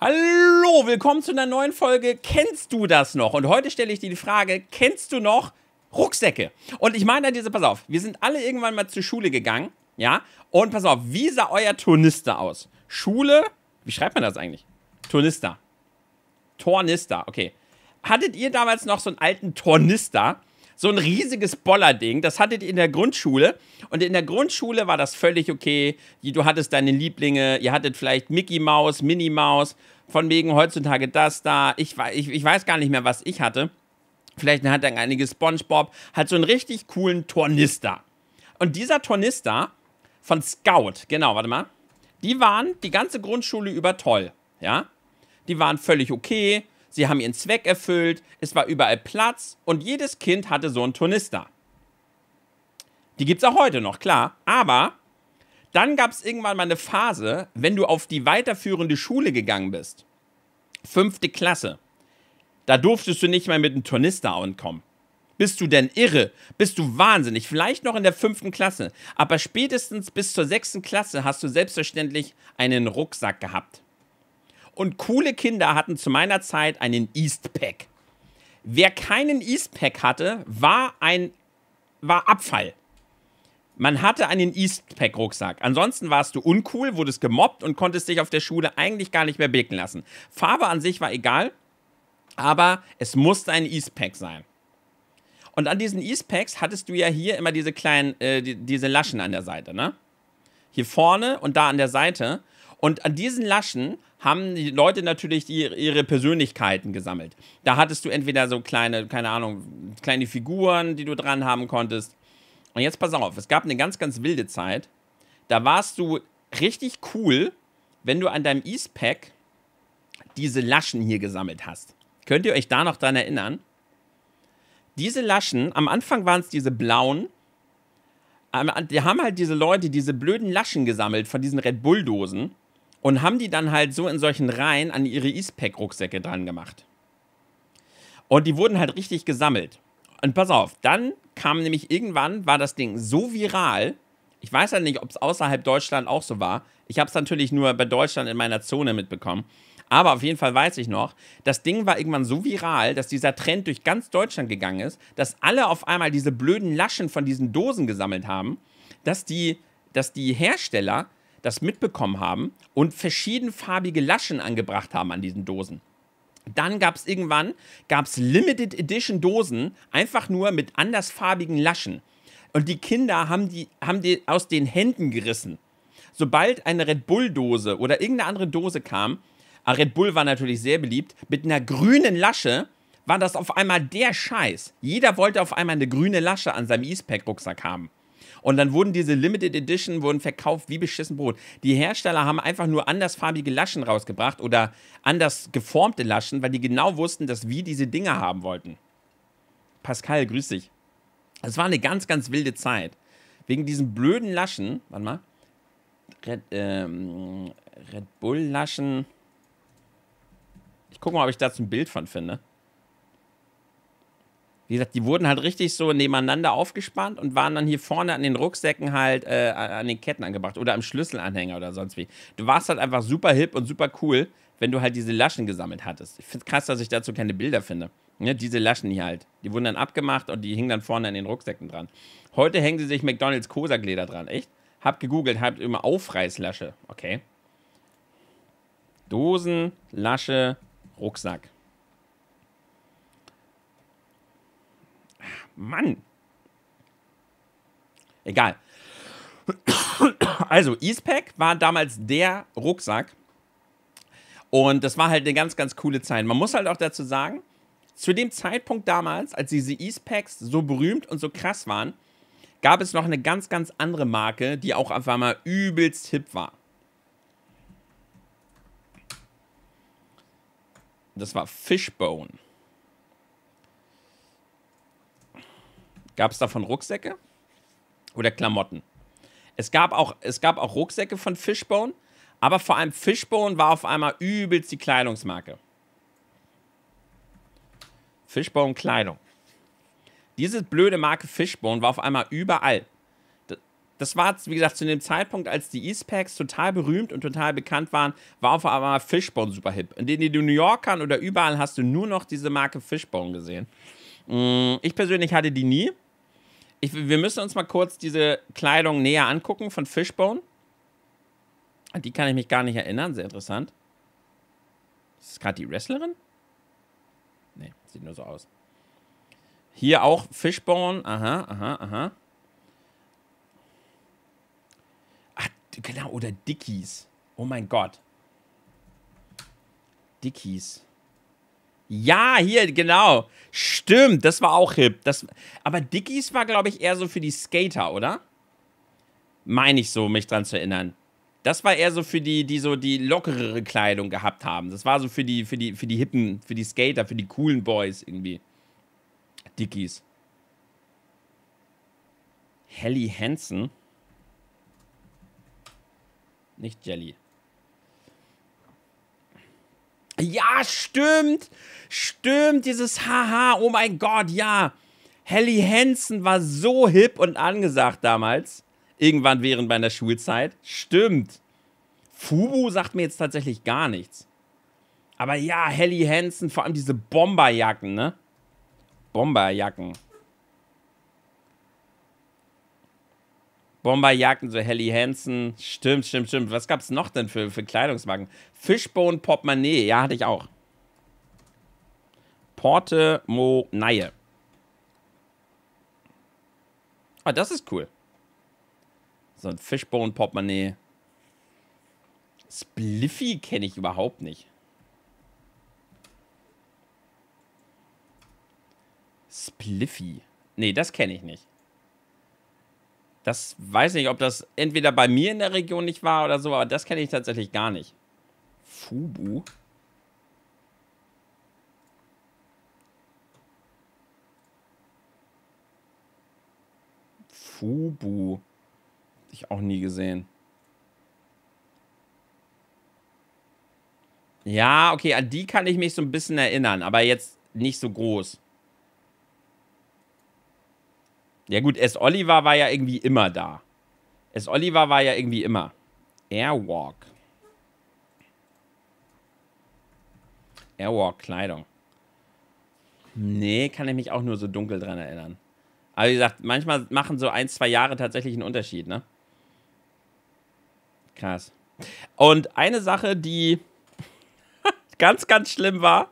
Hallo, willkommen zu einer neuen Folge Kennst du das noch? Und heute stelle ich dir die Frage, kennst du noch Rucksäcke? Und ich meine diese, pass auf, wir sind alle irgendwann mal zur Schule gegangen, ja? Und pass auf, wie sah euer Turnister aus? Schule, wie schreibt man das eigentlich? Turnister. Tornister, okay. Hattet ihr damals noch so einen alten Tornister? so ein riesiges Bollerding. Das hattet ihr in der Grundschule. Und in der Grundschule war das völlig okay. Du hattest deine Lieblinge, ihr hattet vielleicht Mickey Maus, Minnie Maus, von wegen heutzutage das da. Ich, ich, ich weiß gar nicht mehr, was ich hatte. Vielleicht hat er einige Spongebob, hat so einen richtig coolen Tornister. Und dieser Tornister von Scout, genau, warte mal, die waren die ganze Grundschule über toll, ja. Die waren völlig okay sie haben ihren Zweck erfüllt, es war überall Platz und jedes Kind hatte so einen Turnister. Die gibt es auch heute noch, klar, aber dann gab es irgendwann mal eine Phase, wenn du auf die weiterführende Schule gegangen bist, fünfte Klasse, da durftest du nicht mehr mit einem Turnister ankommen. Bist du denn irre? Bist du wahnsinnig? Vielleicht noch in der fünften Klasse, aber spätestens bis zur sechsten Klasse hast du selbstverständlich einen Rucksack gehabt. Und coole Kinder hatten zu meiner Zeit einen Eastpack. Wer keinen Eastpack hatte, war ein war Abfall. Man hatte einen Eastpack-Rucksack. Ansonsten warst du uncool, wurdest gemobbt und konntest dich auf der Schule eigentlich gar nicht mehr blicken lassen. Farbe an sich war egal, aber es musste ein Eastpack sein. Und an diesen Eastpacks hattest du ja hier immer diese kleinen, äh, die, diese Laschen an der Seite, ne? Hier vorne und da an der Seite. Und an diesen Laschen haben die Leute natürlich ihre Persönlichkeiten gesammelt. Da hattest du entweder so kleine, keine Ahnung, kleine Figuren, die du dran haben konntest. Und jetzt pass auf, es gab eine ganz, ganz wilde Zeit. Da warst du richtig cool, wenn du an deinem Eastpack diese Laschen hier gesammelt hast. Könnt ihr euch da noch dran erinnern? Diese Laschen, am Anfang waren es diese blauen, die haben halt diese Leute diese blöden Laschen gesammelt von diesen Red Bull-Dosen und haben die dann halt so in solchen Reihen an ihre e spec rucksäcke dran gemacht. Und die wurden halt richtig gesammelt. Und pass auf, dann kam nämlich irgendwann, war das Ding so viral, ich weiß ja halt nicht, ob es außerhalb Deutschland auch so war. Ich habe es natürlich nur bei Deutschland in meiner Zone mitbekommen. Aber auf jeden Fall weiß ich noch, das Ding war irgendwann so viral, dass dieser Trend durch ganz Deutschland gegangen ist, dass alle auf einmal diese blöden Laschen von diesen Dosen gesammelt haben, dass die, dass die Hersteller das mitbekommen haben und verschiedenfarbige Laschen angebracht haben an diesen Dosen. Dann gab es irgendwann gab's Limited Edition Dosen, einfach nur mit andersfarbigen Laschen. Und die Kinder haben die, haben die aus den Händen gerissen. Sobald eine Red Bull-Dose oder irgendeine andere Dose kam, ah, Red Bull war natürlich sehr beliebt, mit einer grünen Lasche war das auf einmal der Scheiß. Jeder wollte auf einmal eine grüne Lasche an seinem E-Spec-Rucksack haben. Und dann wurden diese Limited Edition wurden verkauft wie beschissen Brot. Die Hersteller haben einfach nur andersfarbige Laschen rausgebracht oder anders geformte Laschen, weil die genau wussten, dass wir diese Dinger haben wollten. Pascal, grüß dich. Es war eine ganz, ganz wilde Zeit. Wegen diesen blöden Laschen, warte mal. Red, ähm, Red Bull Laschen. Ich gucke mal, ob ich dazu ein Bild von finde wie gesagt, die wurden halt richtig so nebeneinander aufgespannt und waren dann hier vorne an den Rucksäcken halt äh, an den Ketten angebracht oder am Schlüsselanhänger oder sonst wie. Du warst halt einfach super hip und super cool, wenn du halt diese Laschen gesammelt hattest. Ich finde es krass, dass ich dazu keine Bilder finde. Ne, diese Laschen hier halt. Die wurden dann abgemacht und die hingen dann vorne an den Rucksäcken dran. Heute hängen sie sich McDonalds Kosagleder dran, echt? Hab gegoogelt, hab immer Aufreißlasche. Okay. Dosen, Lasche, Rucksack. Mann. Egal. Also, Eastpack war damals der Rucksack. Und das war halt eine ganz, ganz coole Zeit. Man muss halt auch dazu sagen, zu dem Zeitpunkt damals, als diese Eastpacks so berühmt und so krass waren, gab es noch eine ganz, ganz andere Marke, die auch einfach mal übelst hip war. Das war Fishbone. gab es davon Rucksäcke oder Klamotten. Es gab, auch, es gab auch Rucksäcke von Fishbone, aber vor allem Fishbone war auf einmal übelst die Kleidungsmarke. Fishbone Kleidung. Diese blöde Marke Fishbone war auf einmal überall. Das war, wie gesagt, zu dem Zeitpunkt, als die Eastpacks total berühmt und total bekannt waren, war auf einmal Fishbone super hip. in den New Yorkern oder überall hast du nur noch diese Marke Fishbone gesehen. Mm, ich persönlich hatte die nie. Ich, wir müssen uns mal kurz diese Kleidung näher angucken von Fishbone. An die kann ich mich gar nicht erinnern. Sehr interessant. Ist das gerade die Wrestlerin? Nee, sieht nur so aus. Hier auch Fishbone. Aha, aha, aha. Ach, genau, oder Dickies. Oh mein Gott. Dickies. Ja, hier, genau. Stimmt, das war auch hip. Das, aber Dickies war, glaube ich, eher so für die Skater, oder? Meine ich so, mich dran zu erinnern. Das war eher so für die, die so die lockerere Kleidung gehabt haben. Das war so für die, für die, für die Hippen, für die Skater, für die coolen Boys irgendwie. Dickies. Helly Hansen? Nicht Jelly. Ja, stimmt. Stimmt, dieses Haha, oh mein Gott, ja. Helly Hansen war so hip und angesagt damals. Irgendwann während meiner Schulzeit. Stimmt. Fubu sagt mir jetzt tatsächlich gar nichts. Aber ja, Helly Hansen, vor allem diese Bomberjacken, ne? Bomberjacken. Bomberjagden, so Helly Hansen. Stimmt, stimmt, stimmt. Was gab es noch denn für, für Kleidungsmarken? Fishbone Portemonnaie, ja, hatte ich auch. Portemonnaie. Ah, das ist cool. So ein Fishbone Portemonnaie. Spliffy kenne ich überhaupt nicht. Spliffy. Nee, das kenne ich nicht. Das weiß nicht, ob das entweder bei mir in der Region nicht war oder so, aber das kenne ich tatsächlich gar nicht. Fubu? Fubu. Ich auch nie gesehen. Ja, okay, an die kann ich mich so ein bisschen erinnern, aber jetzt nicht so groß. Ja gut, S. Oliver war ja irgendwie immer da. S. Oliver war ja irgendwie immer. Airwalk. Airwalk-Kleidung. Nee, kann ich mich auch nur so dunkel dran erinnern. Aber wie gesagt, manchmal machen so ein, zwei Jahre tatsächlich einen Unterschied, ne? Krass. Und eine Sache, die ganz, ganz schlimm war,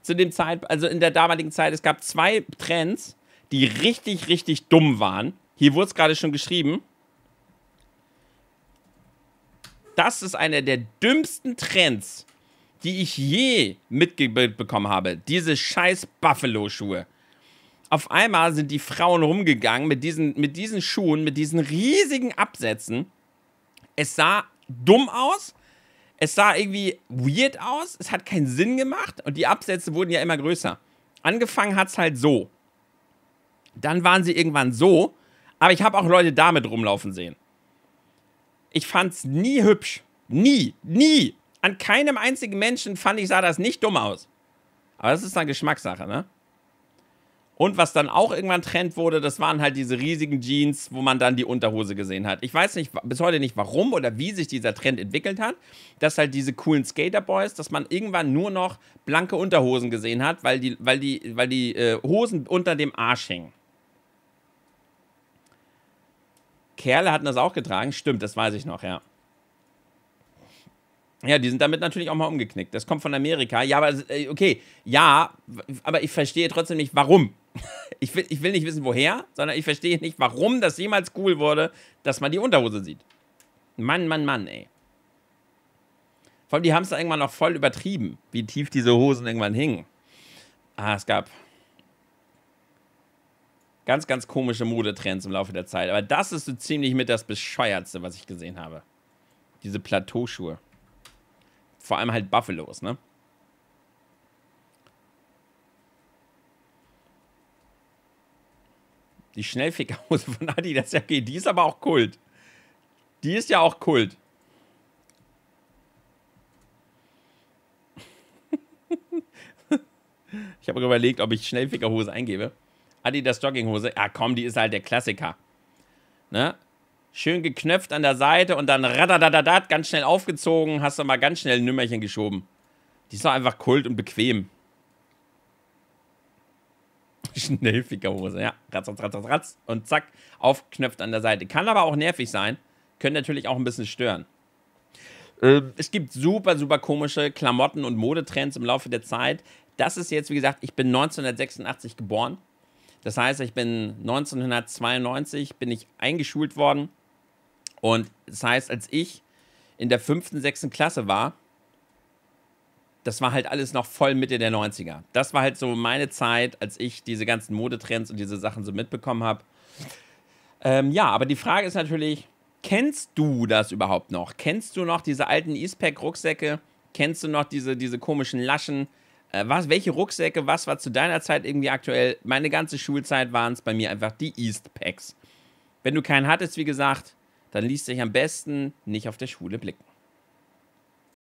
zu dem Zeit, also in der damaligen Zeit, es gab zwei Trends, die richtig, richtig dumm waren. Hier wurde es gerade schon geschrieben. Das ist einer der dümmsten Trends, die ich je mitbekommen habe. Diese scheiß Buffalo-Schuhe. Auf einmal sind die Frauen rumgegangen mit diesen, mit diesen Schuhen, mit diesen riesigen Absätzen. Es sah dumm aus. Es sah irgendwie weird aus. Es hat keinen Sinn gemacht. Und die Absätze wurden ja immer größer. Angefangen hat es halt so. Dann waren sie irgendwann so, aber ich habe auch Leute damit rumlaufen sehen. Ich fand's nie hübsch. Nie, nie. An keinem einzigen Menschen fand ich, sah das nicht dumm aus. Aber das ist dann Geschmackssache, ne? Und was dann auch irgendwann Trend wurde, das waren halt diese riesigen Jeans, wo man dann die Unterhose gesehen hat. Ich weiß nicht, bis heute nicht, warum oder wie sich dieser Trend entwickelt hat, dass halt diese coolen Skaterboys, dass man irgendwann nur noch blanke Unterhosen gesehen hat, weil die, weil die, weil die äh, Hosen unter dem Arsch hängen. Kerle hatten das auch getragen. Stimmt, das weiß ich noch, ja. Ja, die sind damit natürlich auch mal umgeknickt. Das kommt von Amerika. Ja, aber äh, okay, ja, aber ich verstehe trotzdem nicht, warum. Ich will, ich will nicht wissen, woher, sondern ich verstehe nicht, warum das jemals cool wurde, dass man die Unterhose sieht. Mann, Mann, Mann, ey. Vor allem, die haben es dann irgendwann noch voll übertrieben, wie tief diese Hosen irgendwann hingen. Ah, es gab, Ganz, ganz komische Modetrends im Laufe der Zeit. Aber das ist so ziemlich mit das Bescheuertste, was ich gesehen habe. Diese Plateauschuhe. Vor allem halt Buffalos, ne? Die Schnellfickerhose von Adi, Adidas, ja, okay, die ist aber auch Kult. Die ist ja auch Kult. ich habe mir überlegt, ob ich Schnellfickerhose eingebe. Adidas Jogginghose. Ja, ah, komm, die ist halt der Klassiker. Ne? Schön geknöpft an der Seite und dann radadadadat, ganz schnell aufgezogen, hast du mal ganz schnell ein Nümmerchen geschoben. Die ist doch einfach kult und bequem. Schnellfickerhose, ja. Ratz, ratz, ratz, ratz. Und zack, aufknöpft an der Seite. Kann aber auch nervig sein. Können natürlich auch ein bisschen stören. Ähm. Es gibt super, super komische Klamotten und Modetrends im Laufe der Zeit. Das ist jetzt, wie gesagt, ich bin 1986 geboren. Das heißt, ich bin 1992 bin ich eingeschult worden und das heißt, als ich in der fünften, sechsten Klasse war, das war halt alles noch voll Mitte der 90er. Das war halt so meine Zeit, als ich diese ganzen Modetrends und diese Sachen so mitbekommen habe. Ähm, ja, aber die Frage ist natürlich, kennst du das überhaupt noch? Kennst du noch diese alten Eastpack-Rucksäcke? Kennst du noch diese, diese komischen Laschen? Äh, was, welche Rucksäcke, was war zu deiner Zeit irgendwie aktuell? Meine ganze Schulzeit waren es bei mir einfach die East Packs. Wenn du keinen hattest, wie gesagt, dann liest dich am besten nicht auf der Schule blicken.